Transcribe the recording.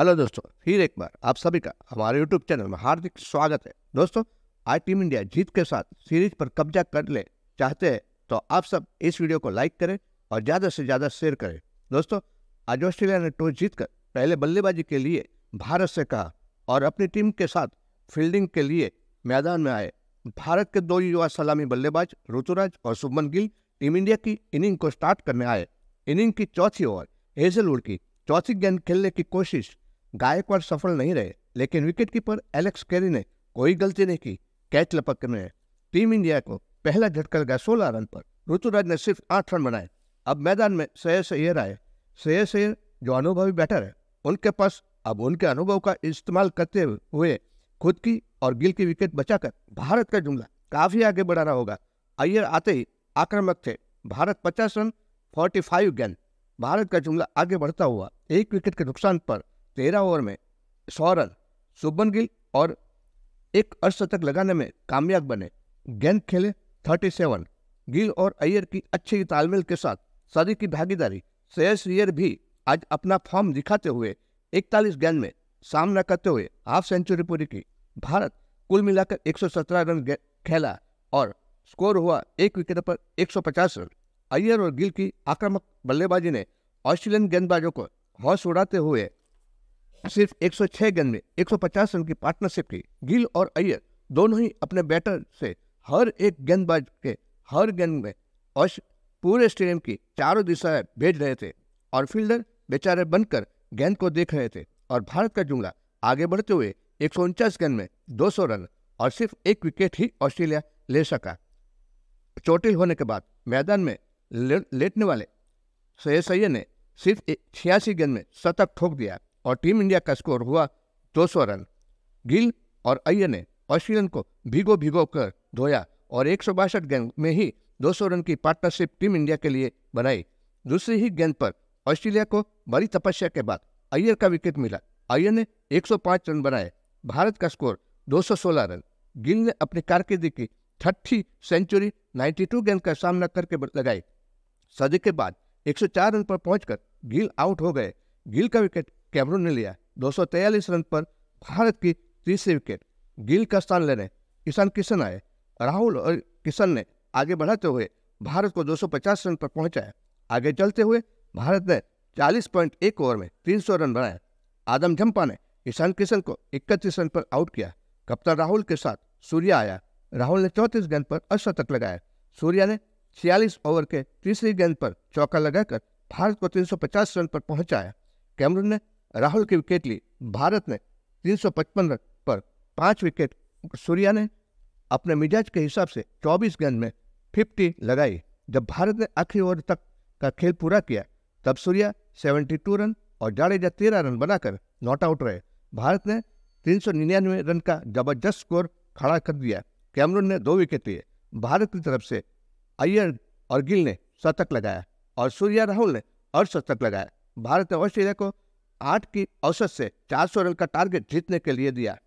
hello दोस्तों फिर एक बार आप सभी का हमारे यूट्यूब चैनल में हार्दिक स्वागत है दोस्तों आज टीम इंडिया जीत के साथ सीरीज पर कब्जा कर ले चाहते हैं तो आप सब इस वीडियो को लाइक करें और ज़्यादा से ज़्यादा शेयर करें दोस्तों आज ऑस्ट्रेलिया ने टॉस जीतकर पहले बल्लेबाजी के लिए भारत से कहा और अपनी टीम के साथ फील्डिंग के लिए मैदान में आए भारत के दो युवा सलामी बल्लेबाज ऋतुराज और सुभमन गिल टीम इंडिया की इनिंग को स्टार्ट करने आए इनिंग की चौथी ओवर हेजलवुड की चौथी गेंद खेलने की कोशिश गायकवाड़ सफल नहीं रहे लेकिन विकेटकीपर एलेक्स कैरी ने कोई गलती नहीं की कैच लपकने टीम इंडिया को पहला झटका लगा सोलह रन पर ऋतुराज ने सिर्फ आठ रन बनाए अब मैदान में श्रेयस अय्यर आए श्रेयस अय्यर जो अनुभवी बैटर है उनके पास अब उनके अनुभव का इस्तेमाल करते हुए खुद की और गिल की विकेट बचाकर भारत का जुमला काफी आगे बढ़ाना होगा अय्यर आते ही आक्रामक थे भारत पचास रन फोर्टी फाइव गेंद भारत का जुमला आगे बढ़ता हुआ एक विकेट के नुकसान पर तेरह ओवर में सौ रन सुबन गिल और एक अर्धशतक लगाने में कामयाब बने गेंद खेले थर्टी सेवन गिल और अय्यर की अच्छे तालमेल के साथ सदी की भागीदारी श्रेयस अय्यर भी आज अपना फॉर्म दिखाते हुए इकतालीस गेंद में सामना करते हुए हाफ सेंचुरी पूरी की भारत कुल मिलाकर 117 रन खेला और स्कोर हुआ एक विकेट पर 150 रन अय्यर और गिल की आक्रामक बल्लेबाजी ने ऑस्ट्रेलियन गेंदबाजों को हौस उड़ाते हुए सिर्फ 106 गेंद में 150 रन की पार्टनरशिप की गिल और अय्यर दोनों ही अपने बैटर से हर एक गेंदबाज के हर गेंद में और पूरे स्टेडियम की चारों दिशा भेज रहे थे और फील्डर बेचारे बनकर गेंद को देख रहे थे और भारत का जुमला आगे बढ़ते हुए एक गेंद में 200 रन और सिर्फ एक विकेट ही ऑस्ट्रेलिया ले सका चोटिल होने के बाद मैदान में ले, लेटने वाले सैयद सैयद ने सिर्फ छियासी गेंद में शतक ठोक दिया और टीम इंडिया का स्कोर हुआ 200 रन गिल और अय्य ने ऑस्ट्रेलियन को भिगो भिगो कर धोया और एक गेंद में ही 200 रन की पार्टनरशिप टीम इंडिया के लिए बनाई दूसरी ही गेंद पर ऑस्ट्रेलिया को बड़ी तपस्या के बाद अय्यर का विकेट मिला अय्यर ने 105 रन बनाए भारत का स्कोर 216 रन गिल ने अपनी कारकिर्दी की थर्टी सेंचुरी 92 गेंद का सामना करके लगाई सदी के बाद 104 रन पर पहुंचकर गिल आउट हो गए गिल का विकेट कैमरून ने लिया दो रन पर भारत की तीसरी विकेट गिल का स्थान लेने ईशान किशन आए राहुल और किशन ने आगे बढ़ाते हुए भारत को 250 रन पर पहुंचाया आगे चलते हुए भारत ने 40.1 पॉइंट ओवर में 300 रन बनाए आदम झम्पा ने ईशान किशन को 31 रन पर आउट किया कप्तान राहुल के साथ सूर्या आया राहुल ने चौंतीस गेंद पर अशतक लगाया सूर्या ने छियालीस ओवर के तीसरी गेंद पर चौका लगाकर भारत को 350 रन पर पहुंचाया कैमरून ने राहुल की विकेट ली भारत ने 355 रन पर पांच विकेट सूर्या ने अपने मिजाज के हिसाब से 24 गेंद में 50 लगाई जब भारत ने आखिरी ओवर तक का खेल पूरा किया तब सूर्या 72 रन और जाडेजा तेरह रन बनाकर नॉट आउट रहे भारत ने तीन रन का जबरदस्त स्कोर खड़ा कर दिया कैमरून ने दो विकेट लिए भारत की तरफ से अय्यर और गिल ने शतक लगाया और सूर्या राहुल ने और शतक लगाया भारत ने ऑस्ट्रेलिया को आठ की औसत से चार सौ रन का टारगेट जीतने के लिए दिया